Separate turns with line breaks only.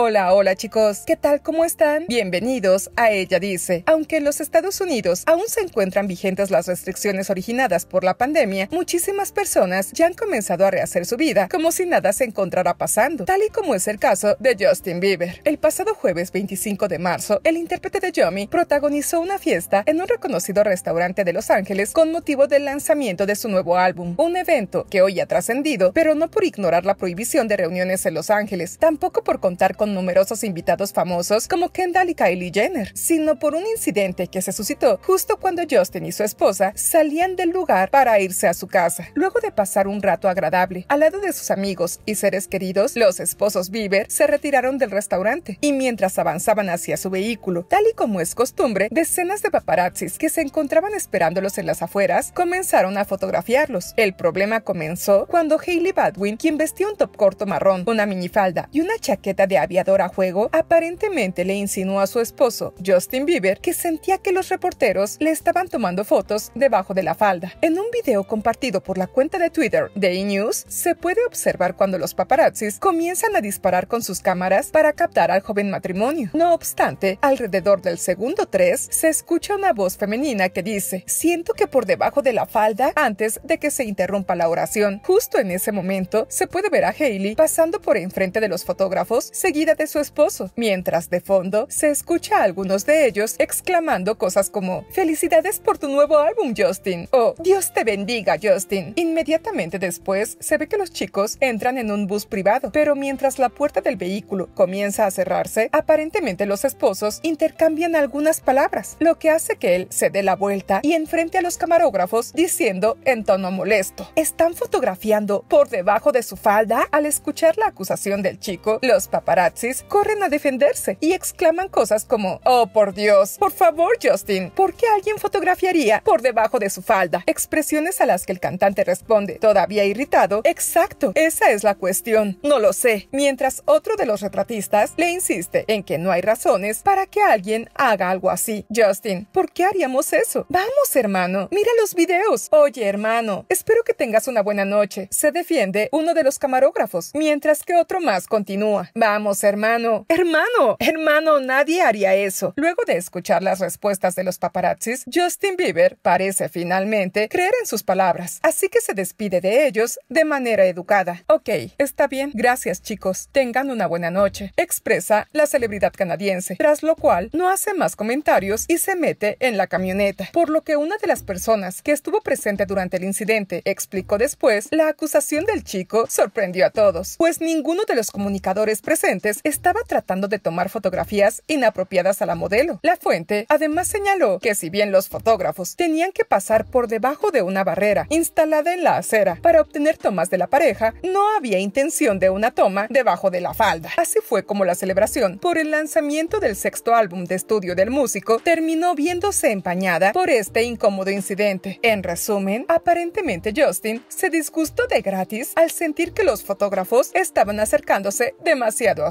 Hola, hola chicos, ¿qué tal? ¿Cómo están? Bienvenidos a Ella Dice. Aunque en los Estados Unidos aún se encuentran vigentes las restricciones originadas por la pandemia, muchísimas personas ya han comenzado a rehacer su vida como si nada se encontrara pasando, tal y como es el caso de Justin Bieber. El pasado jueves 25 de marzo, el intérprete de Yomi protagonizó una fiesta en un reconocido restaurante de Los Ángeles con motivo del lanzamiento de su nuevo álbum, un evento que hoy ha trascendido, pero no por ignorar la prohibición de reuniones en Los Ángeles, tampoco por contar con numerosos invitados famosos como Kendall y Kylie Jenner, sino por un incidente que se suscitó justo cuando Justin y su esposa salían del lugar para irse a su casa. Luego de pasar un rato agradable al lado de sus amigos y seres queridos, los esposos Bieber se retiraron del restaurante y mientras avanzaban hacia su vehículo, tal y como es costumbre, decenas de paparazzis que se encontraban esperándolos en las afueras comenzaron a fotografiarlos. El problema comenzó cuando Hailey Baldwin, quien vestía un top corto marrón, una minifalda y una chaqueta de a juego aparentemente le insinuó a su esposo, Justin Bieber, que sentía que los reporteros le estaban tomando fotos debajo de la falda. En un video compartido por la cuenta de Twitter de news se puede observar cuando los paparazzis comienzan a disparar con sus cámaras para captar al joven matrimonio. No obstante, alrededor del segundo 3 se escucha una voz femenina que dice, siento que por debajo de la falda antes de que se interrumpa la oración. Justo en ese momento, se puede ver a Hailey pasando por enfrente de los fotógrafos, de su esposo, mientras de fondo se escucha a algunos de ellos exclamando cosas como Felicidades por tu nuevo álbum, Justin, o Dios te bendiga, Justin. Inmediatamente después se ve que los chicos entran en un bus privado, pero mientras la puerta del vehículo comienza a cerrarse, aparentemente los esposos intercambian algunas palabras, lo que hace que él se dé la vuelta y enfrente a los camarógrafos diciendo en tono molesto, ¿están fotografiando por debajo de su falda? Al escuchar la acusación del chico, los paparazzi corren a defenderse y exclaman cosas como, oh por Dios, por favor Justin, ¿por qué alguien fotografiaría por debajo de su falda? Expresiones a las que el cantante responde, todavía irritado, exacto, esa es la cuestión, no lo sé. Mientras otro de los retratistas le insiste en que no hay razones para que alguien haga algo así. Justin, ¿por qué haríamos eso? Vamos hermano, mira los videos. Oye hermano, espero que tengas una buena noche. Se defiende uno de los camarógrafos, mientras que otro más continúa. Vamos hermano, hermano, hermano, nadie haría eso. Luego de escuchar las respuestas de los paparazzis, Justin Bieber parece finalmente creer en sus palabras, así que se despide de ellos de manera educada. Ok, está bien, gracias chicos, tengan una buena noche, expresa la celebridad canadiense, tras lo cual no hace más comentarios y se mete en la camioneta, por lo que una de las personas que estuvo presente durante el incidente explicó después, la acusación del chico sorprendió a todos, pues ninguno de los comunicadores presentes estaba tratando de tomar fotografías inapropiadas a la modelo. La fuente además señaló que si bien los fotógrafos tenían que pasar por debajo de una barrera instalada en la acera para obtener tomas de la pareja, no había intención de una toma debajo de la falda. Así fue como la celebración por el lanzamiento del sexto álbum de estudio del músico terminó viéndose empañada por este incómodo incidente. En resumen, aparentemente Justin se disgustó de gratis al sentir que los fotógrafos estaban acercándose demasiado a